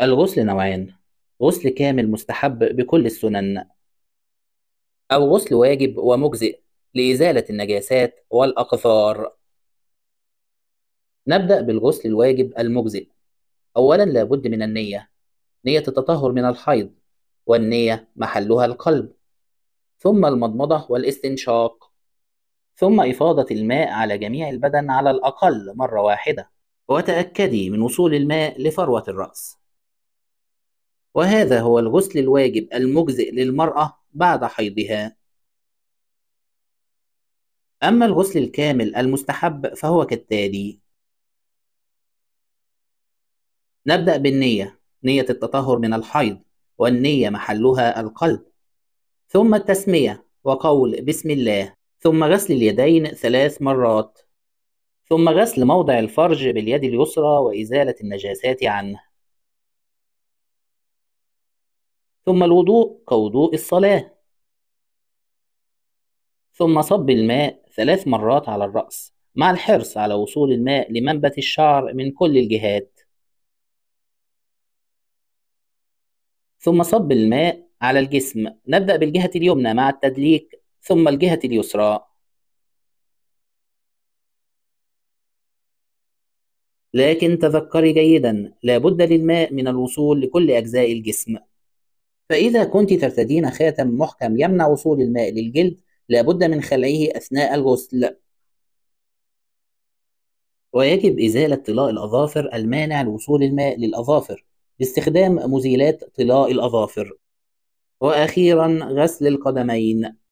الغسل نوعان غسل كامل مستحب بكل السنن أو غسل واجب ومجزئ لإزالة النجاسات والأقذار نبدأ بالغسل الواجب المجزئ أولا لابد من النية نية التطهر من الحيض والنية محلها القلب ثم المضمضة والاستنشاق ثم إفاضة الماء على جميع البدن على الأقل مرة واحدة وتأكدي من وصول الماء لفروة الرأس وهذا هو الغسل الواجب المجزئ للمرأة بعد حيضها أما الغسل الكامل المستحب فهو كالتالي نبدأ بالنية نية التطهر من الحيض والنية محلها القلب ثم التسمية وقول بسم الله ثم غسل اليدين ثلاث مرات ثم غسل موضع الفرج باليد اليسرى وإزالة النجاسات عنه ثم الوضوء كوضوء الصلاة ثم صب الماء ثلاث مرات على الرأس مع الحرص على وصول الماء لمنبت الشعر من كل الجهات ثم صب الماء على الجسم نبدأ بالجهة اليمنى مع التدليك ثم الجهة اليسرى لكن تذكري جيدا لابد للماء من الوصول لكل أجزاء الجسم فإذا كنت ترتدين خاتم محكم يمنع وصول الماء للجلد لابد من خلعه أثناء الغسل ويجب إزالة طلاء الأظافر المانع لوصول الماء للأظافر باستخدام مزيلات طلاء الأظافر وأخيرا غسل القدمين